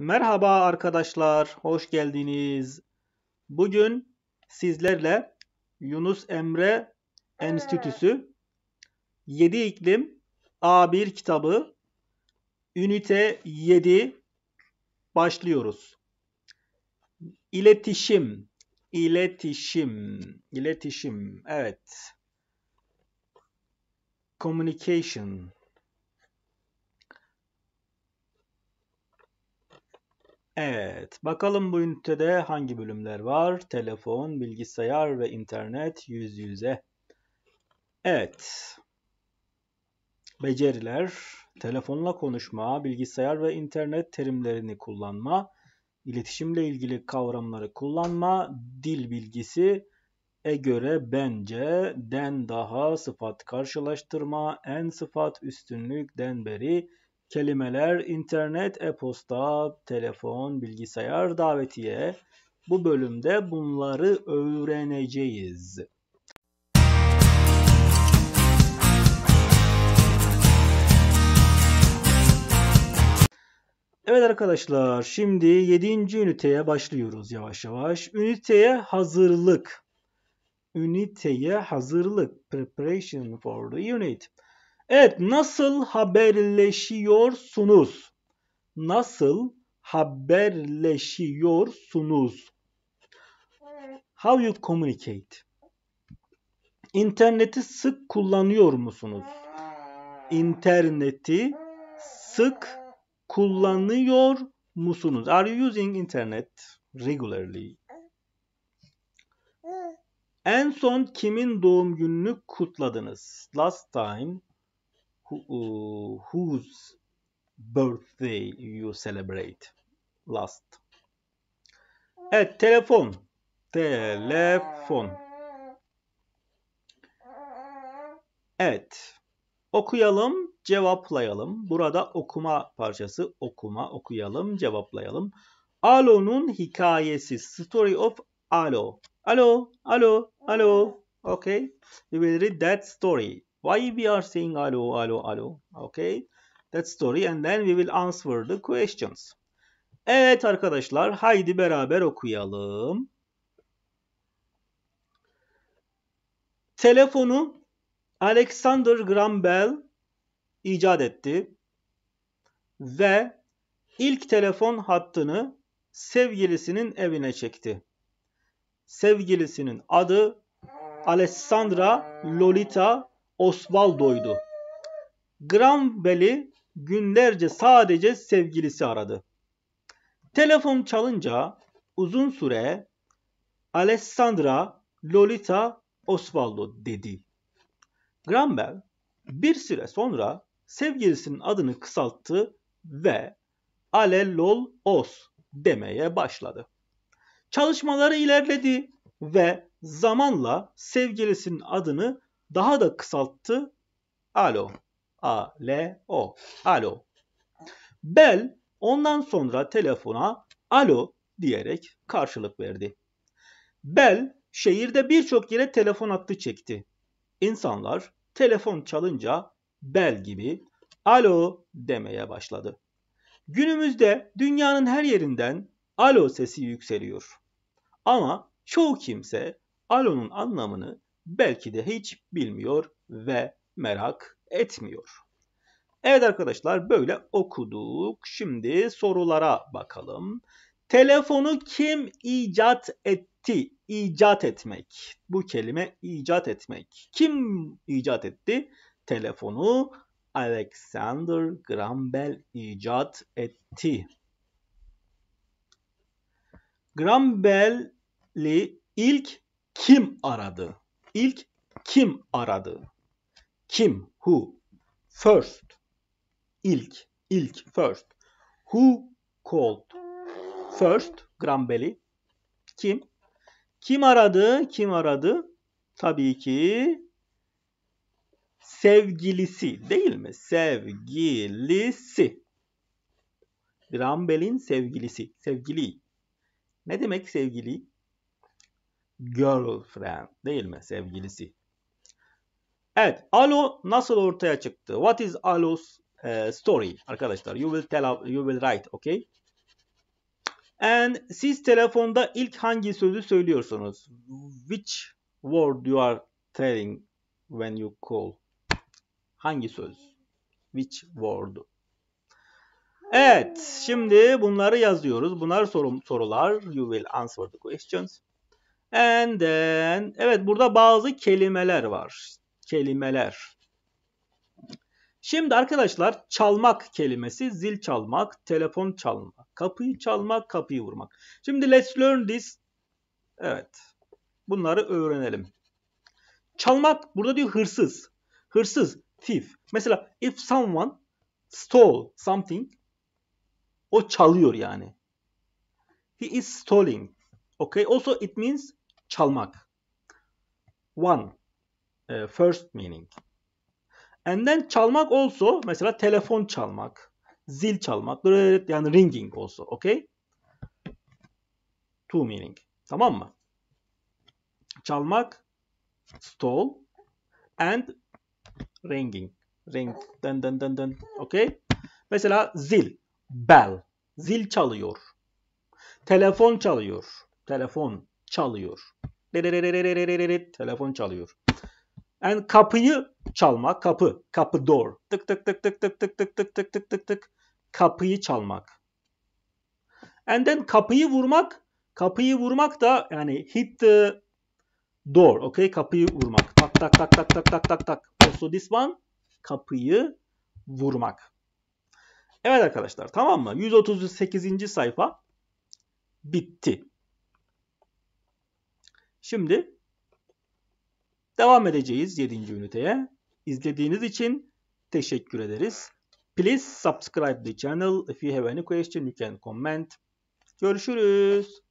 Merhaba arkadaşlar, hoş geldiniz. Bugün sizlerle Yunus Emre Enstitüsü 7 iklim A1 kitabı ünite 7 başlıyoruz. İletişim, iletişim, iletişim. Evet. Communication. Evet, bakalım bu ünitede hangi bölümler var? Telefon, bilgisayar ve internet yüz yüze. Evet. Beceriler, telefonla konuşma, bilgisayar ve internet terimlerini kullanma, iletişimle ilgili kavramları kullanma, dil bilgisi, e göre bence, den daha sıfat karşılaştırma, en sıfat üstünlük, den beri, kelimeler internet, e-posta, telefon, bilgisayar, davetiye. Bu bölümde bunları öğreneceğiz. Evet arkadaşlar şimdi 7. üniteye başlıyoruz yavaş yavaş. Üniteye hazırlık. Üniteye hazırlık. Preparation for the unit. Evet nasıl haberleşiyorsunuz? Nasıl haberleşiyorsunuz? How you communicate? İnterneti sık kullanıyor musunuz? İnterneti sık kullanıyor musunuz? Are you using internet regularly? En son kimin doğum gününü kutladınız? Last time who, whose birthday you celebrate last. Evet telefon. Telefon. Evet. Okuyalım, cevaplayalım. Burada okuma parçası okuma, okuyalım, cevaplayalım. Alo'nun hikayesi. Story of Alo. Alo, alo, alo. Okay. We will read that story why we are saying alo, alo, alo. Okay. That story and then we will answer the questions. Evet arkadaşlar haydi beraber okuyalım. Telefonu Alexander Graham Bell icat etti ve ilk telefon hattını sevgilisinin evine çekti. Sevgilisinin adı Alessandra Lolita Osvaldo'ydu. Granville'i günlerce sadece sevgilisi aradı. Telefon çalınca uzun süre Alessandra Lolita Osvaldo dedi. Granville bir süre sonra sevgilisinin adını kısalttı ve Ale Lol Os demeye başladı. Çalışmaları ilerledi ve zamanla sevgilisinin adını daha da kısalttı. Alo. A, L, O. Alo. Bell ondan sonra telefona alo diyerek karşılık verdi. Bell şehirde birçok yere telefon hattı çekti. İnsanlar telefon çalınca Bell gibi alo demeye başladı. Günümüzde dünyanın her yerinden alo sesi yükseliyor. Ama çoğu kimse alo'nun anlamını belki de hiç bilmiyor ve merak etmiyor. Evet arkadaşlar böyle okuduk. Şimdi sorulara bakalım. Telefonu kim icat etti? İcat etmek. Bu kelime icat etmek. Kim icat etti? Telefonu Alexander Graham Bell icat etti. Graham Bell'i ilk kim aradı? İlk kim aradı? Kim? Who? First. İlk. İlk. First. Who called? First. Grambeli. Kim? Kim aradı? Kim aradı? Tabii ki sevgilisi değil mi? Sevgilisi. Grambel'in sevgilisi. Sevgili. Ne demek sevgili? girlfriend değil mi? Sevgilisi. Evet. Alo nasıl ortaya çıktı? What is Alo's e, story? Arkadaşlar you will tell you will write okay? And siz telefonda ilk hangi sözü söylüyorsunuz? Which word you are telling when you call? Hangi söz? Which word? Evet, şimdi bunları yazıyoruz. Bunlar sorum, sorular. You will answer the questions. And then. Evet burada bazı kelimeler var. Kelimeler. Şimdi arkadaşlar çalmak kelimesi zil çalmak, telefon çalmak, kapıyı çalmak, kapıyı vurmak. Şimdi let's learn this. Evet. Bunları öğrenelim. Çalmak burada diyor hırsız. Hırsız, thief. Mesela if someone stole something o çalıyor yani. He is stealing. Okay? Also it means çalmak. One. E, first meaning. And then çalmak also mesela telefon çalmak, zil çalmak, yani ringing also, okay? Two meaning. Tamam mı? Çalmak, stall and ringing. Ring, den den den den, okay? Mesela zil, bell, zil çalıyor. Telefon çalıyor. Telefon çalıyor. Telefon çalıyor. Yani kapıyı çalmak, kapı, kapı door. Tık tık tık tık tık tık tık tık tık tık tık tık kapıyı çalmak. And then kapıyı vurmak, kapıyı vurmak da yani hit the door, okay? Kapıyı vurmak. Tak tak tak tak tak tak tak tak. Also this one kapıyı vurmak. Evet arkadaşlar tamam mı? 138. sayfa bitti. Şimdi devam edeceğiz 7. üniteye. İzlediğiniz için teşekkür ederiz. Please subscribe the channel. If you have any question you can comment. Görüşürüz.